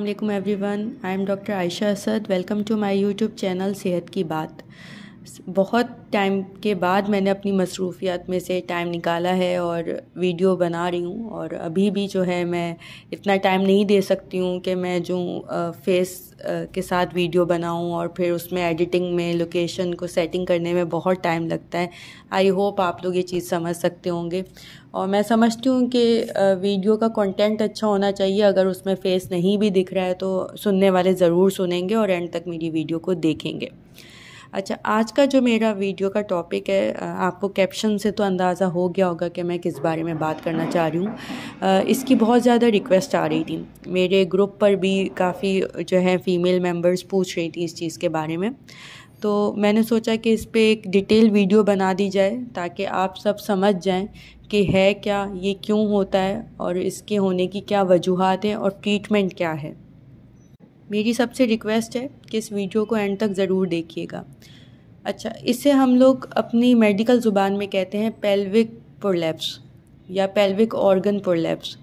अल्लाम वन I am doctor Ayesha Asad welcome to my YouTube channel सेहत की बात बहुत टाइम के बाद मैंने अपनी मसरूफियात में से टाइम निकाला है और वीडियो बना रही हूँ और अभी भी जो है मैं इतना टाइम नहीं दे सकती हूँ कि मैं जो फेस के साथ वीडियो बनाऊँ और फिर उसमें एडिटिंग में लोकेशन को सेटिंग करने में बहुत टाइम लगता है आई होप आप लोग ये चीज़ समझ सकते होंगे और मैं समझती हूँ कि वीडियो का कंटेंट अच्छा होना चाहिए अगर उसमें फेस नहीं भी दिख रहा है तो सुनने वाले ज़रूर सुनेंगे और एंड तक मेरी वीडियो को देखेंगे अच्छा आज का जो मेरा वीडियो का टॉपिक है आपको कैप्शन से तो अंदाज़ा हो गया होगा कि मैं किस बारे में बात करना चाह रही हूँ इसकी बहुत ज़्यादा रिक्वेस्ट आ रही थी मेरे ग्रुप पर भी काफ़ी जो है फ़ीमेल मेम्बर्स पूछ रही थी इस चीज़ के बारे में तो मैंने सोचा कि इस पर एक डिटेल वीडियो बना दी जाए ताकि आप सब समझ जाएँ कि है क्या ये क्यों होता है और इसके होने की क्या वजूहत हैं और ट्रीटमेंट क्या है मेरी सबसे रिक्वेस्ट है कि इस वीडियो को एंड तक ज़रूर देखिएगा अच्छा इसे हम लोग अपनी मेडिकल ज़ुबान में कहते हैं पेल्विक प्रोलैप्स या पेल्विक ऑर्गन प्रोलैप्स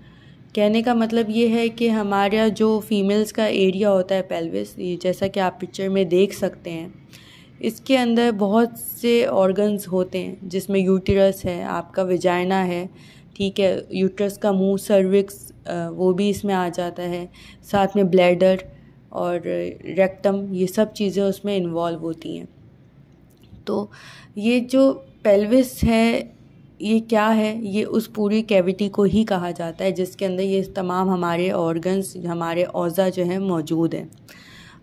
कहने का मतलब ये है कि हमारा जो फीमेल्स का एरिया होता है पेल्विस ये जैसा कि आप पिक्चर में देख सकते हैं इसके अंदर बहुत से ऑर्गन्स होते हैं जिसमें यूटरस है आपका विजाइना है ठीक है यूटरस का मुंह सर्विक्स वो भी इसमें आ जाता है साथ में ब्लैडर और रेक्टम ये सब चीज़ें उसमें इन्वॉल्व होती हैं तो ये जो पेल्विस है ये क्या है ये उस पूरी कैविटी को ही कहा जाता है जिसके अंदर ये तमाम हमारे ऑर्गन्स हमारे औज़ा जो हैं मौजूद हैं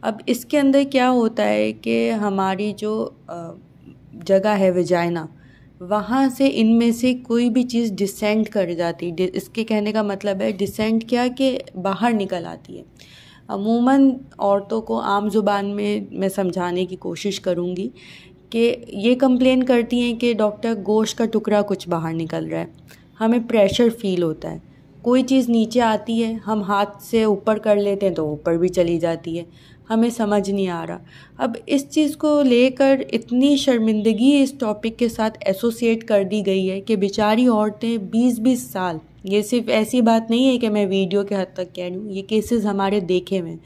अब इसके अंदर क्या होता है कि हमारी जो जगह है विजाइना वहाँ से इनमें से कोई भी चीज़ डिसेंड कर जाती इसके कहने का मतलब है डिसेंड क्या कि बाहर निकल आती है अमूमन औरतों को आम ज़ुबान में मैं समझाने की कोशिश करूँगी कि ये कंप्लेन करती हैं कि डॉक्टर गोश का टुकड़ा कुछ बाहर निकल रहा है हमें प्रेशर फील होता है कोई चीज़ नीचे आती है हम हाथ से ऊपर कर लेते हैं तो ऊपर भी चली जाती है हमें समझ नहीं आ रहा अब इस चीज़ को लेकर इतनी शर्मिंदगी इस टॉपिक के साथ एसोसिएट कर दी गई है कि बेचारी औरतें बीस बीस साल ये सिर्फ ऐसी बात नहीं है कि मैं वीडियो के हद तक कह रही हूँ ये केसेस हमारे देखे हुए हैं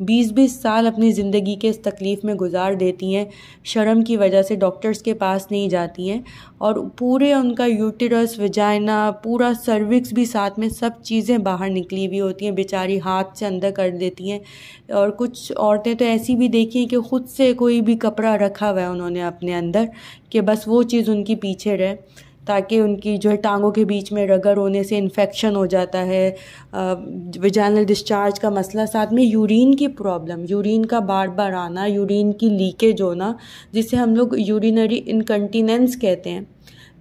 बीस बीस साल अपनी ज़िंदगी के इस तकलीफ़ में गुजार देती हैं शर्म की वजह से डॉक्टर्स के पास नहीं जाती हैं और पूरे उनका यूटरस वजाइना पूरा सर्विक्स भी साथ में सब चीज़ें बाहर निकली हुई होती हैं बेचारी हाथ से अंदर कर देती हैं और कुछ औरतें तो ऐसी भी देखी हैं कि ख़ुद से कोई भी कपड़ा रखा हुआ है उन्होंने अपने अंदर कि बस वो चीज़ उनकी पीछे रहे ताकि उनकी जो है टांगों के बीच में रगड़ होने से इन्फेक्शन हो जाता है विजानल डिस्चार्ज का मसला साथ में यूरिन की प्रॉब्लम यूरिन का बार बार आना यूरिन की लीकेज होना जिसे हम लोग यूरिनरी इनकन्टीनेंस कहते हैं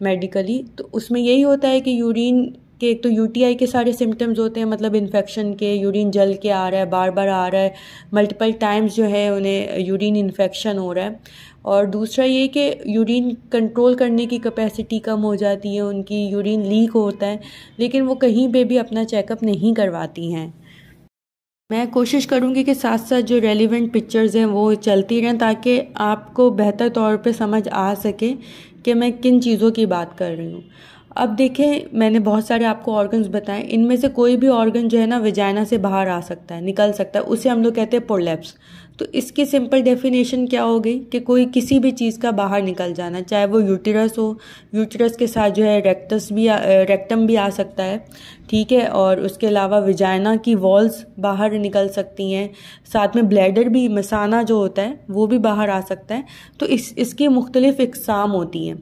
मेडिकली तो उसमें यही होता है कि यूरिन कि एक तो यूटीआई के सारे सिम्टम्स होते हैं मतलब इन्फेक्शन के यूरिन जल के आ रहा है बार बार आ रहा है मल्टीपल टाइम्स जो है उन्हें यूरिन uh, इन्फेक्शन हो रहा है और दूसरा ये कि यूरिन कंट्रोल करने की कैपेसिटी कम हो जाती है उनकी यूरिन लीक होता है लेकिन वो कहीं पर भी अपना चेकअप नहीं करवाती हैं मैं कोशिश करूँगी कि साथ साथ जो रेलिवेंट पिक्चर्स हैं वो चलती रहें ताकि आपको बेहतर तौर पे समझ आ सके कि मैं किन चीज़ों की बात कर रही हूँ अब देखें मैंने बहुत सारे आपको ऑर्गन्स बताएं इनमें से कोई भी ऑर्गन जो है ना विजाइना से बाहर आ सकता है निकल सकता है उसे हम लोग कहते हैं पोलेप्स तो इसकी सिंपल डेफिनेशन क्या हो गई कि कोई किसी भी चीज़ का बाहर निकल जाना चाहे वो यूटरस हो यूटरस के साथ जो है रेक्टस भी आ, रेक्टम भी आ सकता है ठीक है और उसके अलावा विजाइना की वॉल्स बाहर निकल सकती हैं साथ में ब्लैडर भी मसाना जो होता है वो भी बाहर आ सकता है तो इस इसकी मुख्तलिफ़ इकसाम होती हैं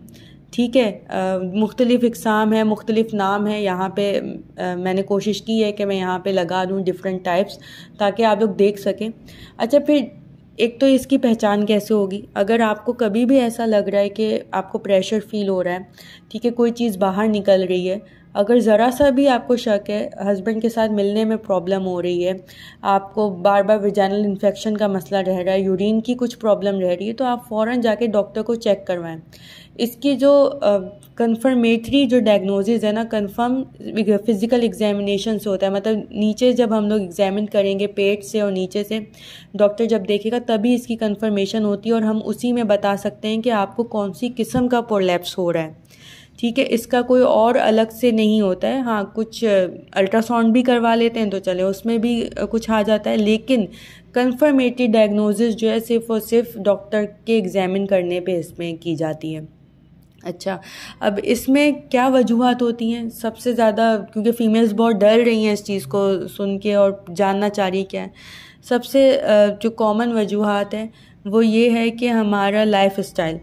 ठीक है मुख्तलिफ़ इकसाम है मुख्तलिफ़ नाम है यहाँ पे आ, मैंने कोशिश की है कि मैं यहाँ पे लगा दूँ डिफरेंट टाइप्स ताकि आप लोग देख सकें अच्छा फिर एक तो इसकी पहचान कैसे होगी अगर आपको कभी भी ऐसा लग रहा है कि आपको प्रेशर फील हो रहा है ठीक है कोई चीज़ बाहर निकल रही है अगर ज़रा सा भी आपको शक है हस्बैंड के साथ मिलने में प्रॉब्लम हो रही है आपको बार बार विजैनल इन्फेक्शन का मसला रह रहा है यूरिन की कुछ प्रॉब्लम रह रही है तो आप फ़ौर जाके डॉक्टर को चेक करवाएं इसकी जो कन्फर्मेटरी uh, जो डायग्नोसिस है ना कन्फर्म फिज़िकल एग्जामिनेशन से होता है मतलब नीचे जब हम लोग एग्जामिन करेंगे पेट से और नीचे से डॉक्टर जब देखेगा तभी इसकी कन्फर्मेशन होती है और हम उसी में बता सकते हैं कि आपको कौन सी किस्म का प्रोलेप्स हो रहा है ठीक है इसका कोई और अलग से नहीं होता है हाँ कुछ अल्ट्रासाउंड भी करवा लेते हैं तो चले उसमें भी कुछ आ जाता है लेकिन कन्फर्मेटिव डायग्नोसिस जो है सिर्फ और सिर्फ डॉक्टर के एग्जामिन करने पे इसमें की जाती है अच्छा अब इसमें क्या वजूहत होती हैं सबसे ज़्यादा क्योंकि फ़ीमेल्स बहुत डर रही हैं इस चीज़ को सुन के और जानना चाह रही क्या है सबसे जो कॉमन वजूहत हैं वो ये है कि हमारा लाइफ स्टाइल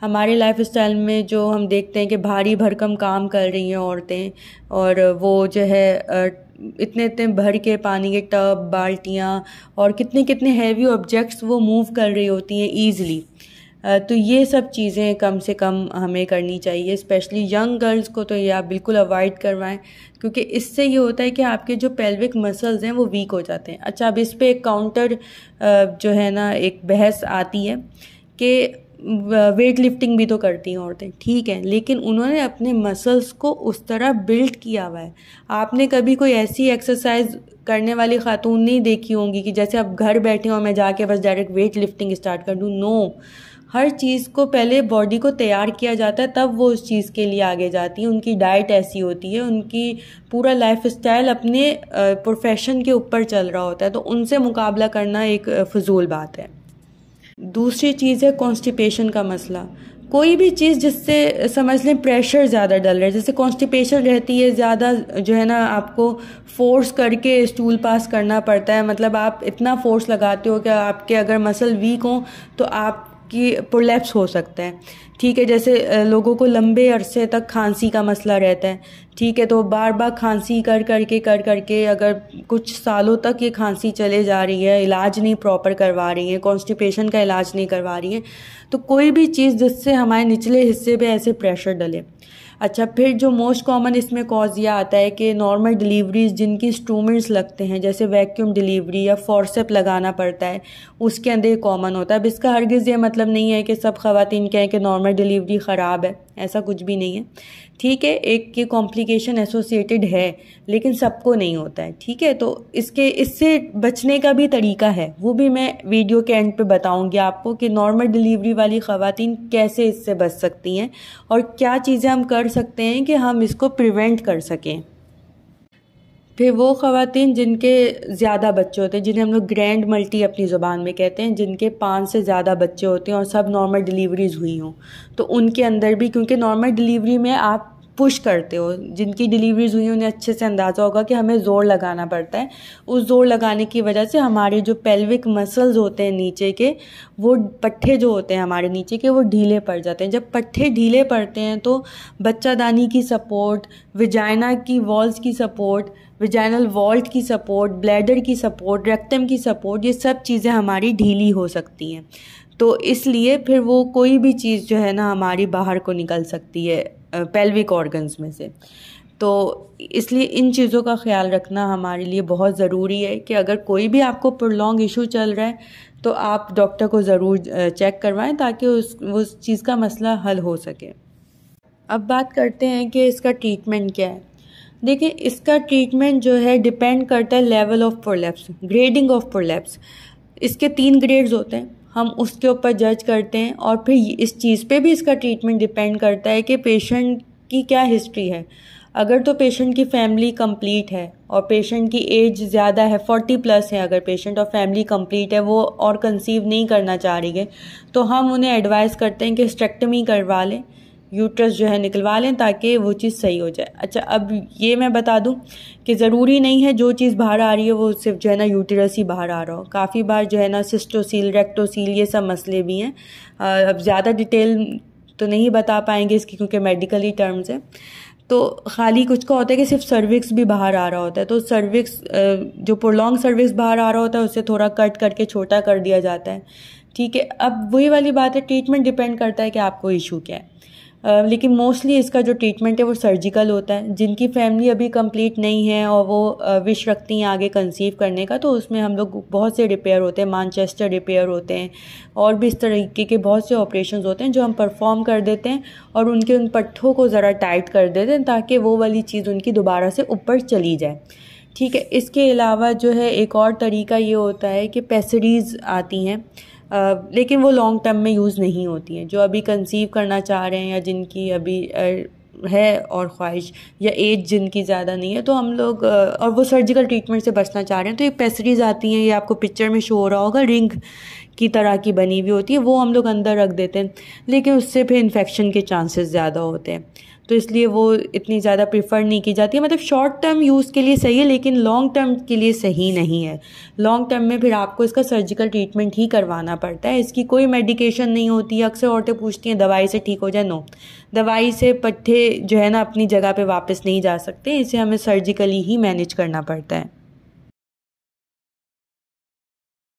हमारे लाइफ स्टाइल में जो हम देखते हैं कि भारी भरकम काम कर रही हैं औरतें और वो जो है इतने इतने भर के पानी के टब बाल्टियाँ और कितने कितने हैवी ऑब्जेक्ट्स वो मूव कर रही होती हैं ईज़िली तो ये सब चीज़ें कम से कम हमें करनी चाहिए स्पेशली यंग गर्ल्स को तो ये आप बिल्कुल अवॉइड करवाएं क्योंकि इससे ये होता है कि आपके जो पेल्विक मसल्स हैं वो वीक हो जाते हैं अच्छा अब इस पर एक काउंटर जो है ना एक बहस आती है कि वेट लिफ्टिंग भी तो करती हैं औरतें ठीक है लेकिन उन्होंने अपने मसल्स को उस तरह बिल्ड किया हुआ है आपने कभी कोई ऐसी एक्सरसाइज करने वाली खातून नहीं देखी होंगी कि जैसे आप घर बैठे हो मैं जाके बस डायरेक्ट वेट लिफ्टिंग स्टार्ट कर दूँ नो हर चीज़ को पहले बॉडी को तैयार किया जाता है तब वो उस चीज़ के लिए आगे जाती है उनकी डाइट ऐसी होती है उनकी पूरा लाइफ स्टाइल अपने प्रोफेशन के ऊपर चल रहा होता है तो उनसे मुकाबला करना एक फजूल बात है दूसरी चीज़ है कॉन्स्टिपेशन का मसला कोई भी चीज़ जिससे समझ लें प्रेशर ज़्यादा डल रहा है जैसे कॉन्स्टिपेशन रहती है ज़्यादा जो है ना आपको फोर्स करके स्टूल पास करना पड़ता है मतलब आप इतना फोर्स लगाते हो कि आपके अगर मसल वीक हों तो आप कि प्रोलेप्स हो सकता है ठीक है जैसे लोगों को लंबे अरसे तक खांसी का मसला रहता है ठीक है तो बार बार खांसी कर करके कर करके अगर कुछ सालों तक ये खांसी चले जा रही है इलाज नहीं प्रॉपर करवा रही है कॉन्स्टिपेशन का इलाज नहीं करवा रही है तो कोई भी चीज़ जिससे हमारे निचले हिस्से पे ऐसे प्रेशर डले अच्छा फिर जो मोस्ट कॉमन इसमें कॉज यह आता है कि नॉर्मल डिलीवरीज जिनकी इंस्ट्रूमेंट्स लगते हैं जैसे वैक्यूम डिलीवरी या फॉर्सेप लगाना पड़ता है उसके अंदर कॉमन होता है अब इसका हरगिज़ ये मतलब नहीं है कि सब खातन कहें कि नॉर्मल डिलीवरी ख़राब है ऐसा कुछ भी नहीं है ठीक है एक ये कॉम्प्लिकेशन एसोसिएटेड है लेकिन सबको नहीं होता है ठीक है तो इसके इससे बचने का भी तरीका है वो भी मैं वीडियो के एंड पे बताऊंगी आपको कि नॉर्मल डिलीवरी वाली ख़वातीन कैसे इससे बच सकती हैं और क्या चीज़ें हम कर सकते हैं कि हम इसको प्रिवेंट कर सकें फिर वो ख़वान जिनके ज़्यादा बच्चे होते हैं जिन्हें हम लोग ग्रैंड मल्टी अपनी ज़ुबान में कहते हैं जिनके पाँच से ज़्यादा बच्चे होते हैं और सब नॉर्मल डिलीवरीज़ हुई हों तो उनके अंदर भी क्योंकि नॉर्मल डिलीवरी में आप पुश करते हो जिनकी डिलीवरीज हुई उन्हें अच्छे से अंदाज़ा होगा कि हमें ज़ोर लगाना पड़ता है उस ज़ोर लगाने की वजह से हमारे जो पेल्विक मसल्स होते हैं नीचे के वो पट्ठे जो होते हैं हमारे नीचे के वो ढीले पड़ जाते हैं जब पट्ठे ढीले पड़ते हैं तो बच्चादानी की सपोर्ट विजाइना की वॉल्स की सपोर्ट विजाइनल वॉल्ट की सपोर्ट ब्लैडर की सपोर्ट रेक्टम की सपोर्ट ये सब चीज़ें हमारी ढीली हो सकती हैं तो इसलिए फिर वो कोई भी चीज़ जो है ना हमारी बाहर को निकल सकती है पेल्विक ऑर्गन्स में से तो इसलिए इन चीज़ों का ख्याल रखना हमारे लिए बहुत ज़रूरी है कि अगर कोई भी आपको प्रोलॉन्ग इशू चल रहा है तो आप डॉक्टर को ज़रूर चेक करवाएं ताकि उस उस चीज़ का मसला हल हो सके अब बात करते हैं कि इसका ट्रीटमेंट क्या है देखिए इसका ट्रीटमेंट जो है डिपेंड करता है level of prolapse grading of prolapse इसके तीन ग्रेड्स होते हैं हम उसके ऊपर जज करते हैं और फिर इस चीज़ पे भी इसका ट्रीटमेंट डिपेंड करता है कि पेशेंट की क्या हिस्ट्री है अगर तो पेशेंट की फैमिली कंप्लीट है और पेशेंट की एज ज़्यादा है फोर्टी प्लस है अगर पेशेंट और फैमिली कंप्लीट है वो और कंसीव नहीं करना चाह रही है तो हम उन्हें एडवाइस करते हैं कि स्ट्रेक्टमी करवा लें यूट्रस जो है निकलवा लें ताकि वो चीज़ सही हो जाए अच्छा अब ये मैं बता दूं कि ज़रूरी नहीं है जो चीज़ बाहर आ रही है वो सिर्फ जो है ना यूट्रस ही बाहर आ रहा हो काफ़ी बार जो है ना सिस्टोसील रेक्टोसील ये सब मसले भी हैं अब ज़्यादा डिटेल तो नहीं बता पाएंगे इसकी क्योंकि मेडिकली टर्म्स हैं तो खाली कुछ का होता है कि सिर्फ सर्विक्स भी बाहर आ रहा होता है तो सर्विक्स जो प्रोलॉन्ग सर्विक्स बाहर आ रहा होता है उसे थोड़ा कट करके छोटा कर दिया जाता है ठीक है अब वही वाली बात है ट्रीटमेंट डिपेंड करता है कि आपको इशू क्या है लेकिन मोस्टली इसका जो ट्रीटमेंट है वो सर्जिकल होता है जिनकी फैमिली अभी कंप्लीट नहीं है और वो विश रखती हैं आगे कंसीव करने का तो उसमें हम लोग बहुत से रिपेयर होते हैं मानचेस्टर रिपेयर होते हैं और भी इस तरीके के बहुत से ऑपरेशन होते हैं जो हम परफॉर्म कर देते हैं और उनके उन पट्ठों को ज़रा टाइट कर देते हैं ताकि वो वाली चीज़ उनकी दोबारा से ऊपर चली जाए ठीक है इसके अलावा जो है एक और तरीका ये होता है कि पेसरीज़ आती हैं लेकिन वो लॉन्ग टर्म में यूज़ नहीं होती हैं जो अभी कंसीव करना चाह रहे हैं या जिनकी अभी है और ख्वाहिश या एज जिनकी ज़्यादा नहीं है तो हम लोग और वो सर्जिकल ट्रीटमेंट से बचना चाह रहे हैं तो ये पेसरीज आती हैं ये आपको पिक्चर में शो हो रहा होगा रिंग की तरह की बनी हुई होती है वो हम लोग अंदर रख देते हैं लेकिन उससे फिर इन्फेक्शन के चांसेस ज़्यादा होते हैं तो इसलिए वो इतनी ज़्यादा प्रिफर नहीं की जाती है मतलब शॉर्ट टर्म यूज़ के लिए सही है लेकिन लॉन्ग टर्म के लिए सही नहीं है लॉन्ग टर्म में फिर आपको इसका सर्जिकल ट्रीटमेंट ही करवाना पड़ता है इसकी कोई मेडिकेशन नहीं होती अक्सर औरतें पूछती हैं दवाई से ठीक हो जाए नो दवाई से पट्ठे जो है ना अपनी जगह पर वापस नहीं जा सकते इसे हमें सर्जिकली ही मैनेज करना पड़ता है